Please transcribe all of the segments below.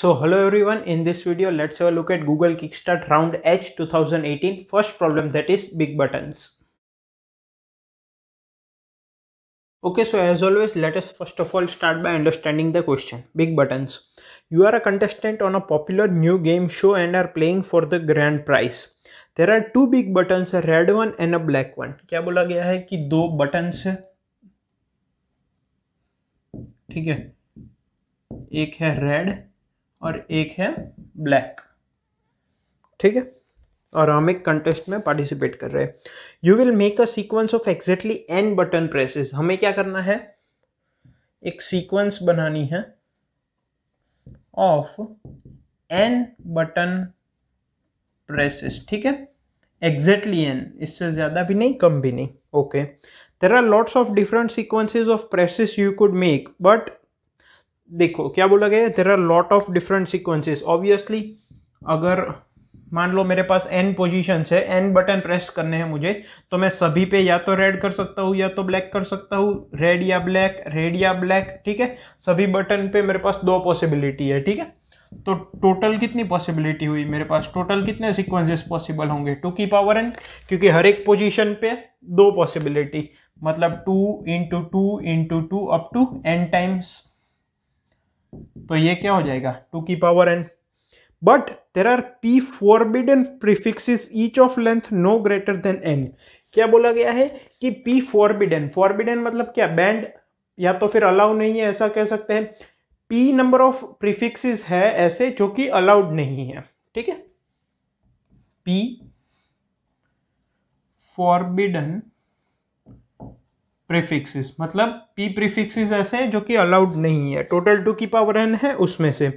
So hello everyone, in this video let's have a look at Google Kickstart Round H 2018 first problem that is big buttons. Okay, so as always let us first of all start by understanding the question, big buttons. You are a contestant on a popular new game show and are playing for the grand prize. There are two big buttons, a red one and a black one. क्या बोला गया है कि दो buttons है ठीक है एक है रेड और एक है ब्लैक ठीक है और हम एक कंटेस्ट में पार्टिसिपेट कर रहे हैं you will make a sequence of exactly N button presses हमें क्या करना है एक सीक्वेंस बनानी है ऑफ एन बटन प्रेसेस ठीक है एग्जैक्टली एन इससे ज़्यादा भी नहीं कम भी नहीं okay there are lots of different sequences of presses you could make but देखो क्या बोला गया there are lot of different sequences obviously अगर मान लो मेरे पास एन पोजिशन है एन बटन प्रेस करने हैं मुझे तो मैं सभी पे या तो रेड कर सकता हूँ या तो ब्लैक कर सकता हूँ रेड या ब्लैक रेड या ब्लैक ठीक है सभी बटन पे मेरे पास दो पॉसिबिलिटी है ठीक है तो टोटल कितनी पॉसिबिलिटी हुई मेरे पास टोटल कितने सिक्वेंसेस पॉसिबल होंगे टू की पावर एन क्योंकि हर एक पोजिशन पे दो पॉसिबिलिटी मतलब two into two into two up to N times तो ये क्या हो जाएगा टू की power N but there are P forbidden prefixes each of length no greater than N क्या बोला गया है कि पी फॉरबिडन फॉरबिडन मतलब क्या बैंड या तो फिर अलाउ नहीं है ऐसा कह सकते हैं पी नंबर ऑफ प्रिफिक्सिस है ऐसे जो कि अलाउड नहीं है ठीक है पी फॉरबिडन प्रीफिक्सेस मतलब पी प्रीफिक्सेस ऐसे हैं जो कि अलाउड नहीं है टोटल टू की पावर एन है उसमें से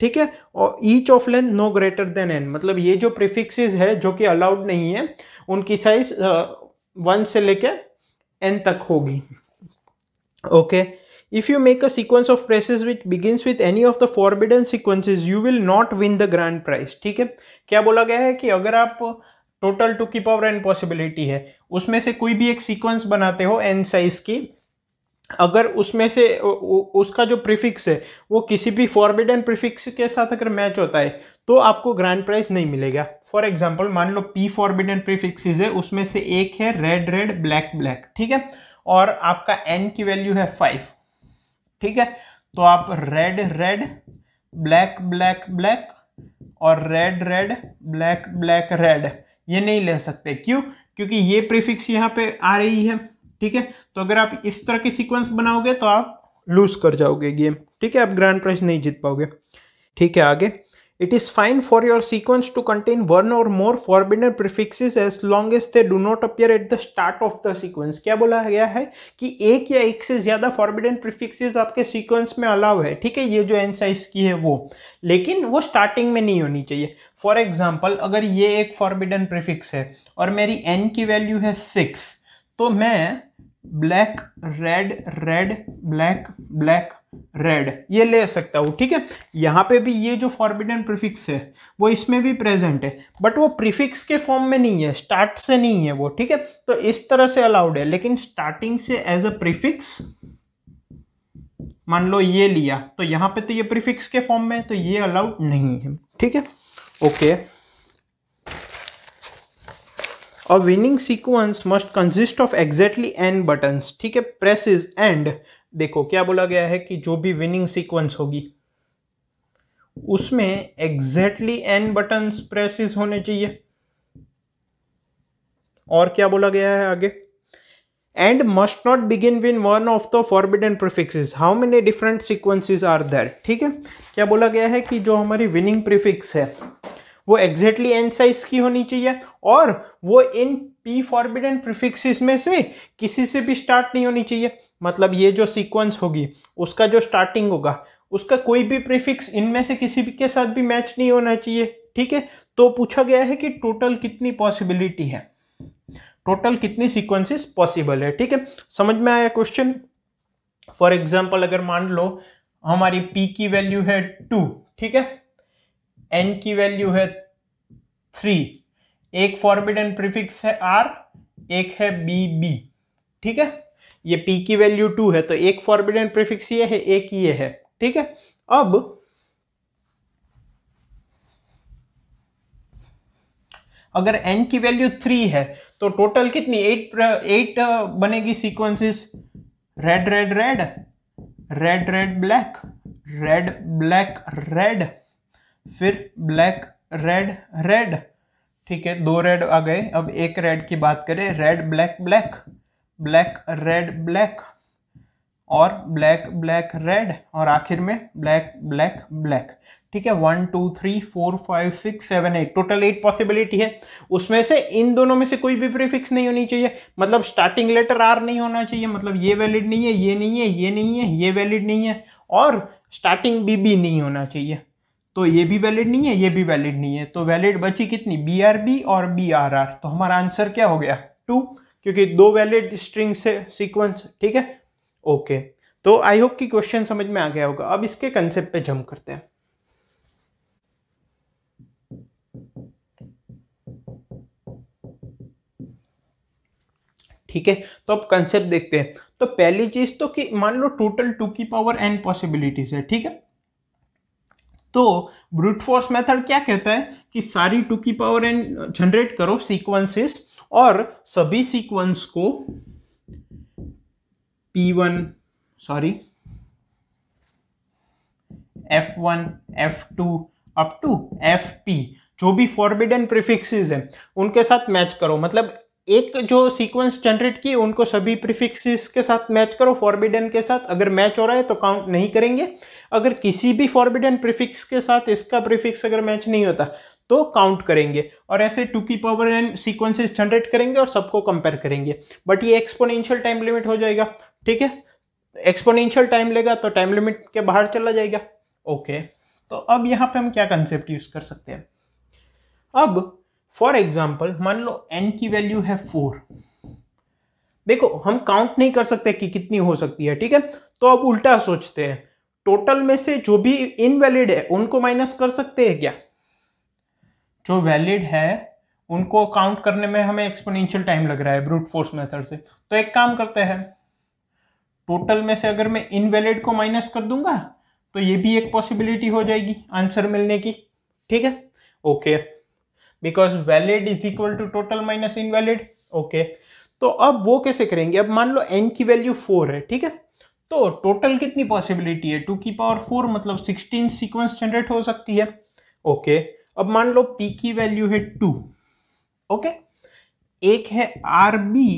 ठीक है और each of length no greater than N मतलब ये जो प्रीफिक्सेस है जो कि अलाउड नहीं है उनकी साइज वन से लेके एन तक होगी okay if you make a sequence of presses which begins with any of the forbidden sequences you will not win the grand prize ठीक है क्या बोला गया है कि अगर आप टोटल टू की पावर एन पॉसिबिलिटी है उसमें से कोई भी एक सीक्वेंस बनाते हो एन साइज की अगर उसमें से उसका जो प्रीफिक्स है वो किसी भी फॉरबिडन प्रीफिक्स के साथ अगर मैच होता है तो आपको ग्रैंड प्राइस नहीं मिलेगा फॉर एग्जाम्पल मान लो पी फॉरबिडन प्रीफिक्सेज है उसमें से एक है रेड रेड ब्लैक ब्लैक ठीक है और आपका एन की वैल्यू है फाइव ठीक है तो आप red red black black black और red red black black red ये नहीं ले सकते क्यों क्योंकि ये प्रीफिक्स यहाँ पे आ रही है ठीक है तो अगर आप इस तरह के सीक्वेंस बनाओगे तो आप लूज कर जाओगे गेम ठीक है आप ग्रैंड प्राइज नहीं जीत पाओगे ठीक है आगे It is fine for your sequence to contain one or more forbidden prefixes as long as they do not appear at the start of the sequence. क्या बोला गया है कि एक या एक से ज़्यादा forbidden prefixes आपके sequence में अलाव है ठीक है ये जो n size की है वो लेकिन वो starting में नहीं होनी चाहिए For example, अगर ये एक forbidden prefix है और मेरी n की value है सिक्स तो मैं black red red black black red ये ले सकता हूँ ठीक है यहाँ पे भी ये जो फॉर्बिडन प्रीफिक्स है वो इसमें भी प्रेजेंट है बट वो प्रीफिक्स के फॉर्म में नहीं है स्टार्ट से नहीं है वो ठीक है तो इस तरह से अलाउड है लेकिन स्टार्टिंग से एज अ प्रीफिक्स मान लो ये लिया तो यहाँ पे तो ये प्रीफिक्स के फॉर्म में तो ये अलाउड नहीं है ठीक है okay okay. A winning sequence must consist of exactly N buttons. ठीक है प्रेस इज एंड देखो क्या बोला गया है कि जो भी विनिंग सीक्वेंस होगी उसमें एग्जैक्टली एन बटन प्रेसिस होने चाहिए और क्या बोला गया है आगे and must not begin with one of the forbidden prefix how many different sequences are there ठीक है क्या बोला गया है कि जो हमारी विनिंग प्रिफिक्स है वो एग्जैक्टली एन साइज की होनी चाहिए और वो इन पी फॉरबिडन प्रिफिक्सिस में से किसी से भी स्टार्ट नहीं होनी चाहिए मतलब ये जो सीक्वेंस होगी उसका जो स्टार्टिंग होगा उसका कोई भी प्रीफिक्स इनमें से किसी भी के साथ भी मैच नहीं होना चाहिए ठीक है तो पूछा गया है कि टोटल कितनी पॉसिबिलिटी है टोटल कितनी सीक्वेंसेस पॉसिबल है ठीक है समझ में आया क्वेश्चन फॉर एग्जाम्पल अगर मान लो हमारी पी की वैल्यू है टू ठीक है एन की वैल्यू है थ्री एक फॉरबिडन प्रीफिक्स है आर एक है बी बी ठीक है ये पी की वैल्यू टू है तो एक फॉरबिडन प्रीफिक्स ये है एक ये है ठीक है अब अगर एन की वैल्यू थ्री है तो टोटल कितनी एट एट uh, बनेगी sequences red red red red red black red black red फिर ब्लैक रेड रेड ठीक है दो रेड आ गए अब एक रेड की बात करें red black black black red black और ब्लैक ब्लैक रेड और आखिर में ब्लैक ब्लैक ब्लैक ठीक है one two three four five six seven eight total eight possibility है उसमें से इन दोनों में से कोई भी प्रीफिक्स नहीं होनी चाहिए मतलब स्टार्टिंग लेटर आर नहीं होना चाहिए मतलब ये वैलिड नहीं है ये नहीं है ये नहीं है ये वैलिड नहीं है और स्टार्टिंग बी भी नहीं होना चाहिए तो ये भी वैलिड नहीं है ये भी वैलिड नहीं है तो वैलिड बची कितनी बी आर बी और बी आर आर तो हमारा आंसर क्या हो गया टू क्योंकि दो वैलिड स्ट्रिंग से सीक्वेंस ठीक है ओके तो आई होप कि क्वेश्चन समझ में आ गया होगा अब इसके कंसेप्ट पे जम करते हैं ठीक है तो अब कंसेप्ट देखते हैं तो पहली चीज तो कि मान लो टोटल टू की पावर एन पॉसिबिलिटीज है ठीक है तो ब्रूट फोर्स मेथड क्या कहता है कि सारी टू की पावर एन जनरेट करो सीक्वेंसेस और सभी सीक्वेंस को P1 sorry F1, F2 up to FP जो भी फॉरबिडन प्रिफिक्सेस हैं उनके साथ मैच करो मतलब एक जो सीक्वेंस जनरेट की उनको सभी प्रीफिक्सेस के साथ मैच करो फॉरबिडन के साथ अगर मैच हो रहा है तो काउंट नहीं करेंगे अगर किसी भी फॉरबिडन प्रीफिक्स के साथ इसका प्रीफिक्स अगर मैच नहीं होता तो काउंट करेंगे और ऐसे टू की पावर एन सीक्वेंसेस जनरेट करेंगे और सबको कंपेयर करेंगे बट ये एक्सपोनेंशियल टाइम लिमिट हो जाएगा ठीक है एक्सपोनेंशियल टाइम लेगा तो टाइम लिमिट के बाहर चला जाएगा ओके तो अब यहाँ पे हम क्या कंसेप्ट यूज़ कर सकते हैं अब फॉर एग्जाम्पल मान लो एन की वैल्यू है फोर देखो हम काउंट नहीं कर सकते कि कितनी हो सकती है ठीक है तो अब उल्टा सोचते हैं टोटल में से जो भी इनवैलिड है उनको माइनस कर सकते हैं क्या जो वैलिड है उनको काउंट करने में हमें एक्सपोनेंशियल टाइम लग रहा है ब्रूट फोर्स मेथड से तो एक काम करते हैं टोटल में से अगर मैं इनवैलिड को माइनस कर दूंगा तो ये भी एक पॉसिबिलिटी हो जाएगी आंसर मिलने की ठीक है okay okay. Because valid is equal to total minus invalid okay तो अब वो कैसे करेंगे अब मान लो एन की वैल्यू फोर है ठीक है तो टोटल कितनी पॉसिबिलिटी है टू की पावर फोर मतलब सिक्सटीन सीक्वेंस जनरेट हो सकती है ओके okay. अब मान लो पी की वैल्यू है टू ओके okay. एक है आर बी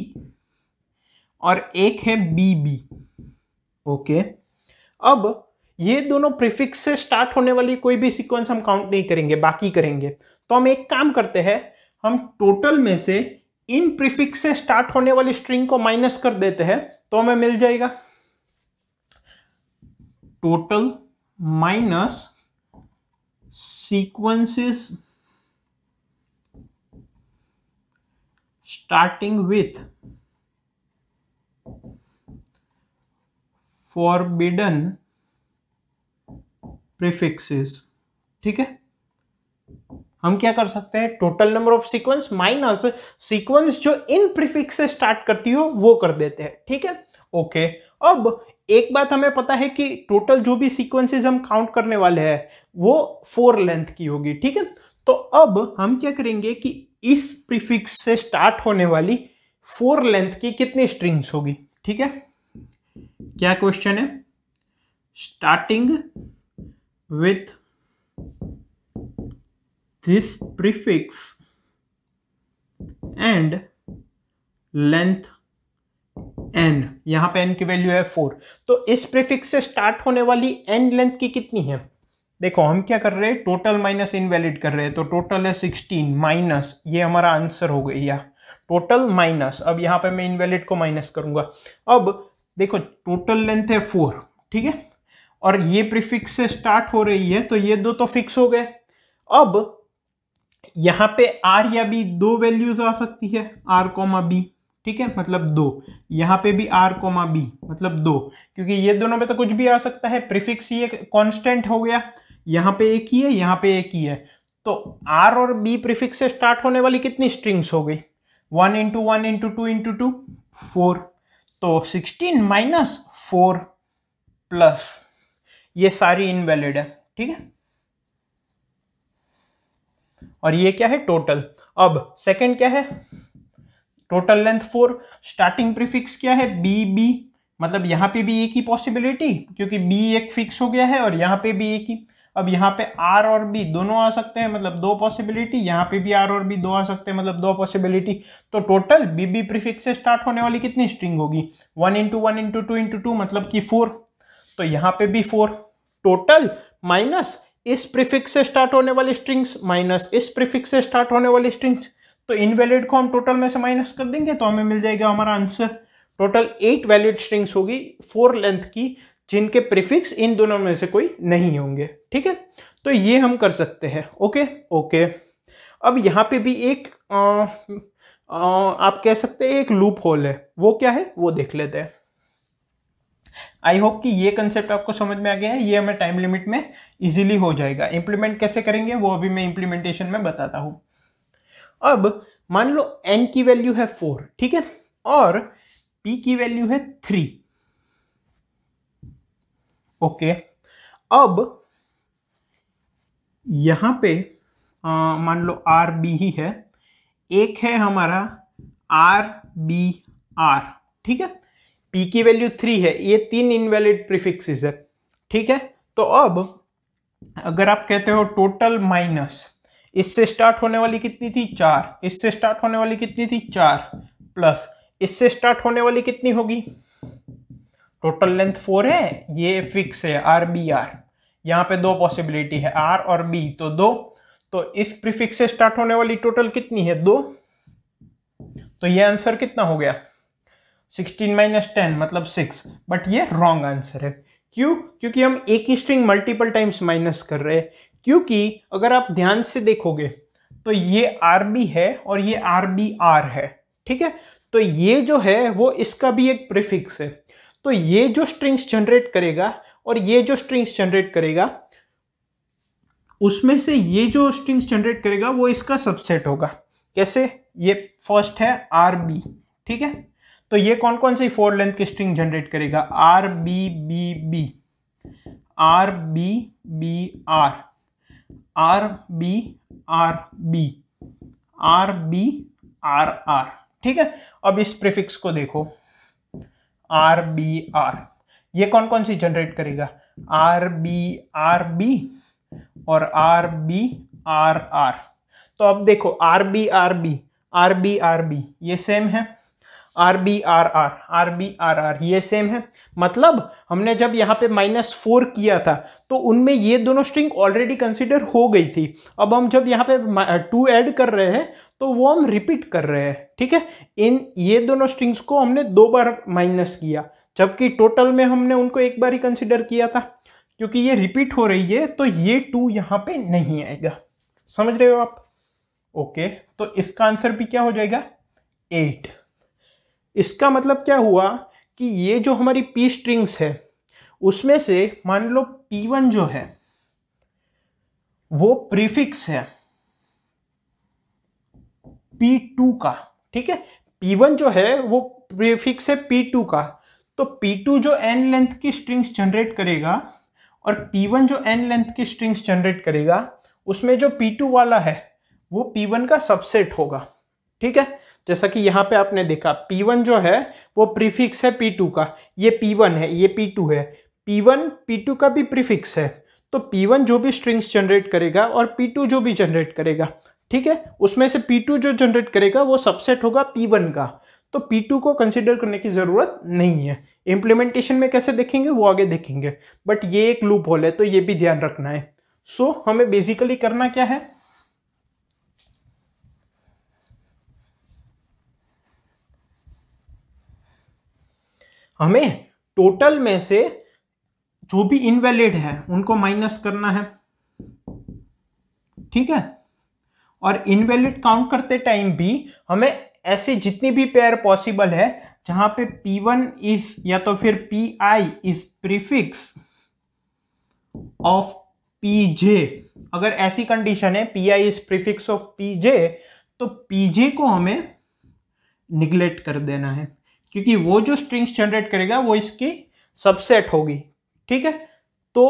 और एक है बी बी ओके अब ये दोनों प्रिफिक्स से स्टार्ट होने वाली कोई भी सीक्वेंस हम काउंट नहीं करेंगे बाकी करेंगे तो हम एक काम करते हैं हम टोटल में से इन प्रीफिक्स से स्टार्ट होने वाली स्ट्रिंग को माइनस कर देते हैं तो हमें मिल जाएगा total minus sequences starting with forbidden prefixes ठीक है हम क्या कर सकते हैं total number of sequence minus sequence जो इन प्रीफिक्स से स्टार्ट करती हो वो कर देते हैं ठीक है ओके अब एक बात हमें पता है कि टोटल जो भी सीक्वेंसेस हम काउंट करने वाले हैं वो फोर लेंथ की होगी ठीक है तो अब हम क्या करेंगे कि इस प्रीफिक्स से स्टार्ट होने वाली फोर लेंथ की कितनी स्ट्रिंग्स होगी ठीक है क्या क्वेश्चन है starting with this prefix and length N यहां पे एन की वैल्यू है फोर तो इस प्रीफिक्स से स्टार्ट होने वाली एन लेंथ की कितनी है देखो हम क्या कर रहे हैं टोटल माइनस इनवैलिड कर रहे हैं तो टोटल है सिक्सटीन माइनस ये हमारा आंसर हो गया टोटल माइनस अब यहां पे मैं इनवैलिड को माइनस करूंगा अब देखो टोटल लेंथ है फोर ठीक है और ये प्रीफिक्स से स्टार्ट हो रही है तो ये दो तो फिक्स हो गए अब यहाँ पे आर या बी दो वैल्यूज आ सकती है आर कॉमा बी ठीक है मतलब दो यहाँ पे भी आर कॉमा बी मतलब दो क्योंकि ये दोनों में तो कुछ भी आ सकता है प्रिफिक्स ये कॉन्स्टेंट हो गया यहाँ पे एक ही है यहाँ पे एक ही है तो आर और बी प्रिफिक्स से स्टार्ट होने वाली कितनी स्ट्रिंग्स हो गई one into one into two into two four तो सिक्सटीन माइनस फोर प्लस ये सारी इनवैलिड है ठीक है और ये क्या है टोटल अब सेकंड क्या है total length four starting prefix क्या है बी बी मतलब यहाँ पे भी एक ही पॉसिबिलिटी क्योंकि बी एक फिक्स हो गया है और यहाँ पे भी एक ही अब यहाँ पे आर और बी दोनों आ सकते हैं मतलब दो पॉसिबिलिटी यहाँ पे भी आर और बी दो आ सकते हैं मतलब दो पॉसिबिलिटी तो टोटल बी बी प्रीफिक्स से स्टार्ट होने वाली कितनी स्ट्रिंग होगी one into one into two into two मतलब कि फोर तो यहाँ पे भी फोर टोटल माइनस इस प्रिफिक्स से स्टार्ट होने वाली स्ट्रिंग्स माइनस इस प्रिफिक्स से स्टार्ट होने वाली स्ट्रिंग्स तो इनवैलिड को हम टोटल में से माइनस कर देंगे तो हमें मिल जाएगा हमारा answer total eight valid strings होगी फोर लेंथ की जिनके प्रिफिक्स इन दोनों में से कोई नहीं होंगे ठीक है तो ये हम कर सकते हैं ओके ओके अब यहाँ पे भी एक आ, आ, आप कह सकते हैं एक लूप होल है वो क्या है वो देख लेते हैं आई होप कि ये कंसेप्ट आपको समझ में आ गया है ये हमें टाइम लिमिट में इजीली हो जाएगा इंप्लीमेंट कैसे करेंगे वो अभी मैं इंप्लीमेंटेशन में बताता हूँ अब मान लो एन की वैल्यू है फोर ठीक है और पी की वैल्यू है थ्री ओके अब यहां पे मान लो आर बी ही है एक है हमारा आर बी आर ठीक है पी की वैल्यू थ्री है ये तीन इनवैलिड प्रीफिक्सेस है ठीक है तो अब अगर आप कहते हो टोटल माइनस इससे स्टार्ट होने वाली कितनी थी चार इससे स्टार्ट होने वाली कितनी थी चार प्लस इससे स्टार्ट होने वाली कितनी होगी टोटल लेंथ फोर है ये फिक्स है आर बी आर यहाँ पे दो पॉसिबिलिटी है आर और बी तो दो तो इस प्रीफिक्स से स्टार्ट होने वाली टोटल कितनी है दो तो ये आंसर कितना हो गया सिक्सटीन माइनस टेन मतलब सिक्स बट ये रॉन्ग आंसर है क्यों क्योंकि हम एक ही स्ट्रिंग मल्टीपल टाइम्स माइनस कर रहे हैं क्योंकि अगर आप ध्यान से देखोगे तो ये आर बी है और ये आर बी आर है ठीक है तो ये जो है वो इसका भी एक प्रिफिक्स है तो ये जो स्ट्रिंग्स जनरेट करेगा और ये जो स्ट्रिंग्स जनरेट करेगा उसमें से ये जो स्ट्रिंग्स जनरेट करेगा वो इसका सबसेट होगा कैसे ये फर्स्ट है आर बी ठीक है तो ये कौन कौन सी फोर लेंथ की स्ट्रिंग जनरेट करेगा R B B B R B B R R B R B R B R R ठीक है अब इस प्रिफिक्स को देखो आर बी आर ये कौन कौन सी जनरेट करेगा आर बी आर बी और आर बी आर आर तो अब देखो R B R B R B R B ये सेम है R B R R R B R R ये सेम है मतलब हमने जब यहाँ पे माइनस फोर किया था तो उनमें ये दोनों स्ट्रिंग ऑलरेडी कंसिडर हो गई थी अब हम जब यहाँ पे टू ऐड कर रहे हैं तो वो हम रिपीट कर रहे हैं ठीक है इन ये दोनों स्ट्रिंग्स को हमने दो बार माइनस किया जबकि टोटल में हमने उनको एक बार ही कंसिडर किया था क्योंकि ये रिपीट हो रही है तो ये टू यहाँ पे नहीं आएगा समझ रहे हो आप ओके तो इसका आंसर भी क्या हो जाएगा एट इसका मतलब क्या हुआ कि ये जो हमारी पी स्ट्रिंग्स है उसमें से मान लो पी वन जो है वो प्रीफिक्स है पी टू का ठीक है पी वन जो है वो प्रीफिक्स है पी टू का तो पी टू जो एन लेंथ की स्ट्रिंग्स जनरेट करेगा और पी वन जो एन लेंथ की स्ट्रिंग्स जनरेट करेगा उसमें जो पी टू वाला है वो पी वन का सबसेट होगा ठीक है जैसा कि यहाँ पे आपने देखा P1 जो है वो प्रीफिक्स है P2 का ये P1 है ये P2 है P1 P2 का भी प्रीफिक्स है तो P1 जो भी स्ट्रिंग्स जनरेट करेगा और P2 जो भी जनरेट करेगा ठीक है उसमें से P2 जो जनरेट करेगा वो सबसेट होगा P1 का तो P2 को कंसिडर करने की ज़रूरत नहीं है इम्प्लीमेंटेशन में कैसे देखेंगे वो आगे देखेंगे बट ये एक लूप होल है तो ये भी ध्यान रखना है सो so, हमें बेसिकली करना क्या है हमें टोटल में से जो भी इनवैलिड है उनको माइनस करना है ठीक है और इनवैलिड काउंट करते टाइम भी हमें ऐसे जितनी भी पेयर पॉसिबल है जहां पे P1 वन इज या तो फिर P I is prefix of P J अगर ऐसी कंडीशन है P I is prefix of P J तो पी जे को हमें निग्लेक्ट कर देना है क्योंकि वो जो स्ट्रिंग्स जनरेट करेगा वो इसकी सबसेट होगी ठीक है तो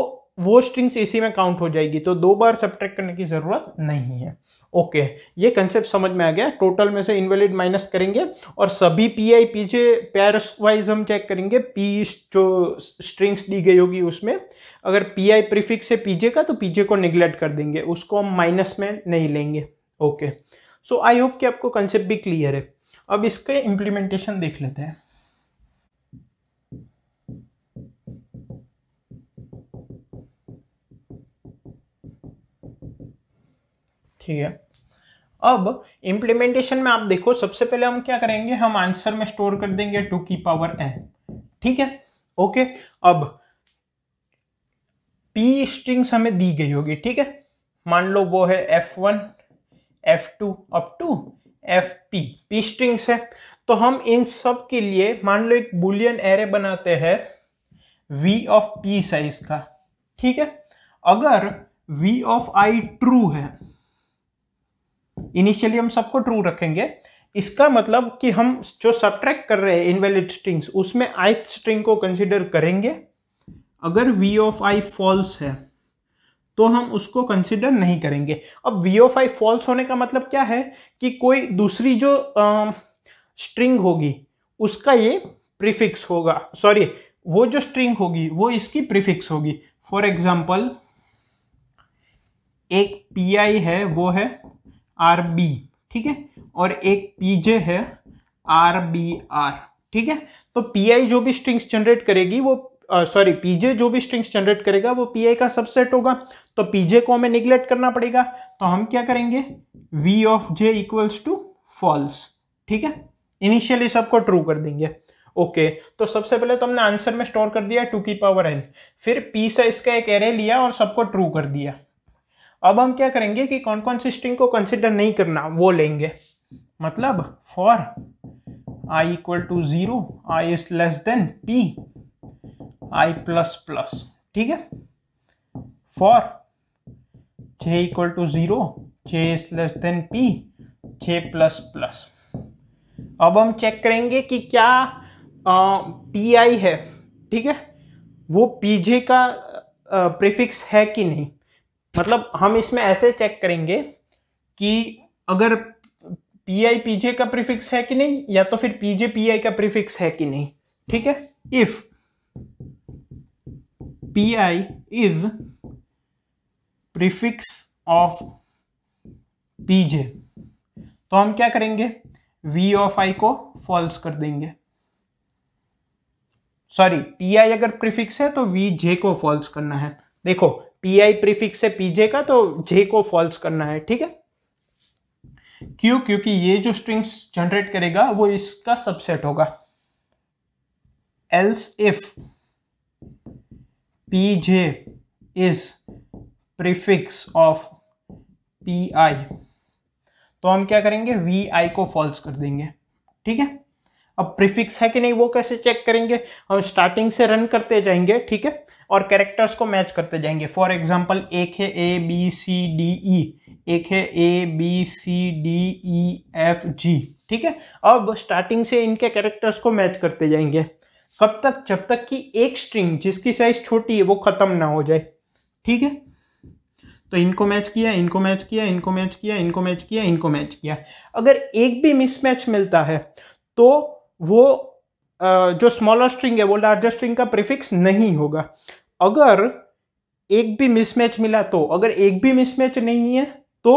वो स्ट्रिंग्स इसी में काउंट हो जाएगी तो दो बार सब्ट्रैक्ट करने की ज़रूरत नहीं है ओके okay, ये कंसेप्ट समझ में आ गया टोटल में से इनवैलिड माइनस करेंगे और सभी P I P J pairs wise हम चेक करेंगे पी जो स्ट्रिंग्स दी गई होगी उसमें अगर पी आई प्रीफिक्स है पीजे का तो पीजे को निगलेक्ट कर देंगे उसको हम माइनस में नहीं लेंगे ओके सो आई होप कि आपको कंसेप्ट भी क्लियर है अब इसके इम्प्लीमेंटेशन देख लेते हैं ठीक है अब इम्प्लीमेंटेशन में आप देखो सबसे पहले हम क्या करेंगे हम आंसर में स्टोर कर देंगे टू की पावर एन ठीक है ओके अब पी स्ट्रिंग्स हमें दी गई होगी ठीक है मान लो वो है F one F two up to F P P strings है तो हम इन सब के लिए मान लो एक बुलियन एरे बनाते हैं वी ऑफ पी साइज का ठीक है अगर वी ऑफ आई ट्रू है इनिशियली हम सबको ट्रू रखेंगे इसका मतलब कि हम जो सब्ट्रैक्ट कर रहे हैं इनवैलिड स्ट्रिंग्स उसमें आई स्ट्रिंग को कंसिडर करेंगे अगर वी ऑफ आई फॉल्स है तो हम उसको कंसिडर नहीं करेंगे अब वी ओ फाइव फॉल्स होने का मतलब क्या है कि कोई दूसरी जो स्ट्रिंग होगी उसका ये प्रीफिक्स होगा सॉरी वो जो स्ट्रिंग होगी वो इसकी प्रीफिक्स होगी फॉर एग्जाम्पल एक पी आई है वो है आर बी ठीक है और एक पी जे है आर बी आर ठीक है तो पी आई जो भी स्ट्रिंग्स जनरेट करेगी वो सॉरी uh, पीजे जो भी स्ट्रिंग्स जनरेट करेगा वो पी का सबसेट होगा तो पीजे को हमें निगलेक्ट करना पड़ेगा तो हम क्या करेंगे V of J equals to false ठीक है इनिशियली सबको ट्रू कर देंगे ओके okay, तो सबसे पहले तो हमने आंसर में स्टोर कर दिया टू की पावर एन फिर पी से इसका एक एरे लिया और सबको ट्रू कर दिया अब हम क्या करेंगे कि कौन कौन सी स्ट्रिंग को कंसिडर नहीं करना वो लेंगे मतलब for I equal to zero I is less than P I plus plus ठीक है for J equal to zero J is less than P J plus plus अब हम चेक करेंगे कि क्या पी आई है ठीक है वो पी जे का प्रीफिक्स है कि नहीं मतलब हम इसमें ऐसे चेक करेंगे कि अगर पी आई पी जे का प्रीफिक्स है कि नहीं या तो फिर पी जे पी आई का प्रीफिक्स है कि नहीं ठीक है if pi is prefix of P J तो हम क्या करेंगे वी ऑफ आई को फॉल्स कर देंगे सॉरी पी आई अगर प्रीफिक्स है तो वी को फॉल्स करना है देखो पी आई प्रीफिक्स है पीजे का तो जे को फॉल्स करना है ठीक है क्यों क्योंकि ये जो स्ट्रिंग्स जनरेट करेगा वो इसका सबसेट होगा else if pj is prefix of pi तो हम क्या करेंगे वी आई को फॉल्स कर देंगे ठीक है अब प्रीफिक्स है कि नहीं वो कैसे चेक करेंगे हम स्टार्टिंग से रन करते जाएंगे ठीक है और कैरेक्टर्स को मैच करते जाएंगे फॉर एग्जाम्पल एक है A B C D E एक है A B C D E F G ठीक है अब स्टार्टिंग से इनके कैरेक्टर्स को मैच करते जाएंगे कब तक जब तक कि एक स्ट्रिंग जिसकी साइज छोटी है वो खत्म ना हो जाए ठीक है तो इनको मैच किया इनको मैच किया इनको मैच किया इनको मैच किया इनको मैच किया अगर एक भी मिसमैच मिलता है तो वो जो स्मॉलर स्ट्रिंग है वो लार्जर स्ट्रिंग का प्रीफिक्स नहीं होगा अगर एक भी मिसमैच मिला तो अगर एक भी मिसमैच नहीं है तो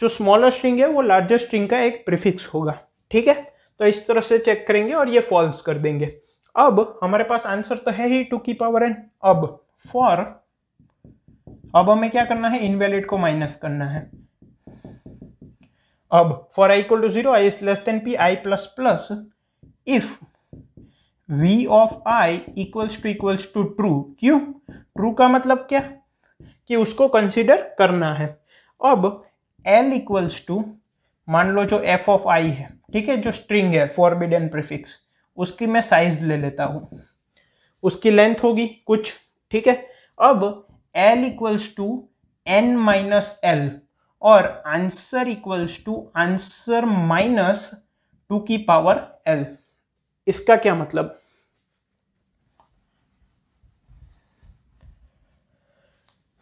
जो स्मॉलर स्ट्रिंग है वो लार्जर स्ट्रिंग का एक प्रीफिक्स होगा ठीक है तो इस तरह से चेक करेंगे और ये फॉल्स कर देंगे अब हमारे पास आंसर तो है ही टू की पावर एन अब फॉर अब हमें क्या करना है इनवैलिड को माइनस करना है अब for I equal to zero I is less than P I plus plus if v of i equals to equals to true क्यों ट्रू का मतलब क्या कि उसको कंसिडर करना है अब एल इक्वल्स टू मान लो जो एफ ऑफ आई है ठीक है जो स्ट्रिंग है फॉरबिडन प्रिफिक्स उसकी मैं साइज ले लेता हूँ उसकी लेंथ होगी कुछ ठीक है अब L equals to N minus L और answer equals to answer minus two की पावर एल इसका क्या मतलब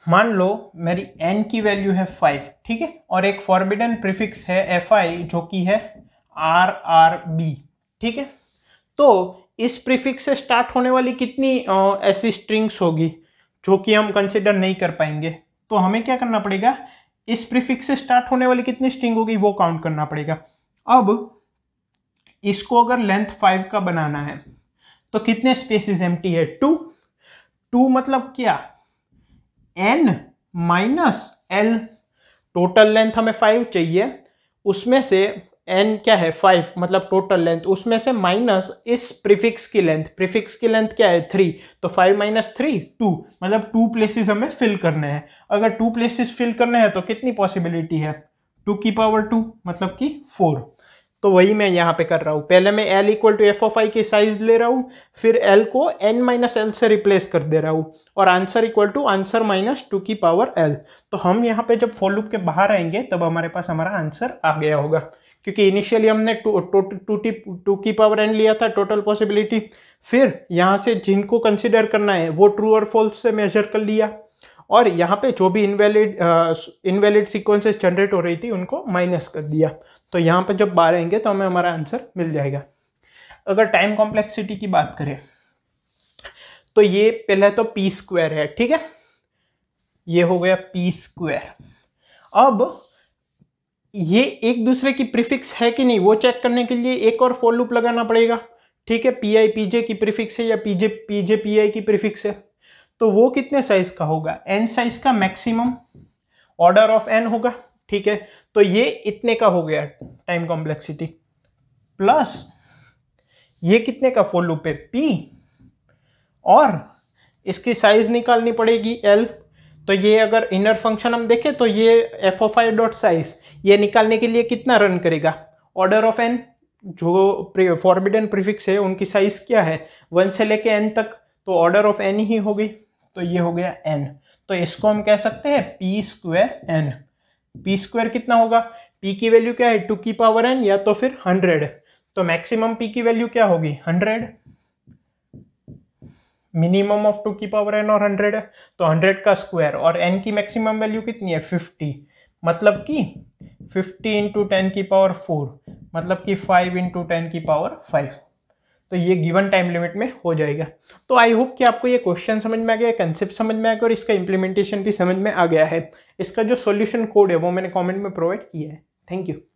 मान लो मेरी एन की वैल्यू है फाइव ठीक है और एक फॉरबिडन प्रीफिक्स है एफ आई जो कि है आर आर बी ठीक है तो इस प्रीफिक्स से स्टार्ट होने वाली कितनी ऐसी स्ट्रिंग्स होगी जो कि हम कंसिडर नहीं कर पाएंगे तो हमें क्या करना पड़ेगा इस प्रीफिक्स से स्टार्ट होने वाली कितनी स्ट्रिंग होगी वो काउंट करना पड़ेगा अब इसको अगर लेंथ फाइव का बनाना है तो कितने स्पेसिस एम है टू टू मतलब क्या N minus L total length हमें फाइव चाहिए उसमें से एन क्या है फाइव मतलब टोटल लेंथ उसमें से माइनस इस प्रीफिक्स की लेंथ प्रीफिक्स की लेंथ क्या है थ्री तो फाइव माइनस थ्री टू मतलब टू प्लेसेस हमें फिल करने हैं अगर टू प्लेसेस फिल करने हैं तो कितनी पॉसिबिलिटी है टू की पावर टू मतलब कि फोर तो वही मैं यहाँ पे कर रहा हूँ पहले मैं L equal to F of I की साइज ले रहा हूँ फिर एल को एन माइनस एल से रिप्लेस कर दे रहा हूँ और answer equal to answer minus two की पावर एल तो हम यहाँ पे जब फोर लूप के बाहर आएंगे तब हमारे पास हमारा आंसर आ गया होगा क्योंकि इनिशियली हमने टू टी टू की पावर एन लिया था टोटल पॉसिबिलिटी फिर यहाँ से जिनको कंसिडर करना है वो ट्रू और फॉल्स से मेजर कर लिया और यहाँ पे जो भी इनवैलिड इनवैलिड सीक्वेंसेस जनरेट हो रही थी उनको माइनस कर दिया तो यहाँ पे जब बार आएंगे तो हमें हमारा आंसर मिल जाएगा अगर टाइम कॉम्प्लेक्सिटी की बात करें तो ये पहले तो पी स्क्वायर है ठीक है ये हो गया पी स्क्वायर अब ये एक दूसरे की प्रीफिक्स है कि नहीं वो चेक करने के लिए एक और फोर लूप लगाना पड़ेगा ठीक है पी आई पी जे की प्रीफिक्स है या P J P P I की प्रीफिक्स है तो वो कितने साइज का होगा एन साइज का मैक्सिमम ऑर्डर ऑफ एन होगा ठीक है तो ये इतने का हो गया टाइम कॉम्प्लेक्सिटी प्लस ये कितने का फोर लूप है पी और इसकी साइज निकालनी पड़ेगी एल तो ये अगर इनर फंक्शन हम देखें तो ये F O five dot size ये निकालने के लिए कितना रन करेगा ऑर्डर ऑफ एन जो फॉरबिडन प्रीफिक्स है उनकी साइज क्या है वन से लेके एन तक तो ऑर्डर ऑफ एन ही होगी तो ये हो गया एन तो इसको हम कह सकते हैं P square N P square कितना होगा पी की वैल्यू क्या है टू की पावर एन या तो फिर हंड्रेड तो मैक्सिमम पी की वैल्यू क्या होगी हंड्रेड मिनिमम ऑफ टू की पावर एन और हंड्रेड है तो हंड्रेड का स्क्वायर और एन की मैक्सिमम वैल्यू कितनी है फिफ्टी मतलब कि फिफ्टी इंटू टेन की पावर फोर मतलब कि फाइव इंटू टेन की पावर फाइव तो ये गिवन टाइम लिमिट में हो जाएगा तो आई होप कि आपको ये क्वेश्चन समझ में आ गया कंसेप्ट समझ में आ गया और इसका इंप्लीमेंटेशन भी समझ में आ गया है इसका जो सॉल्यूशन कोड है वो मैंने कमेंट में प्रोवाइड किया है थैंक यू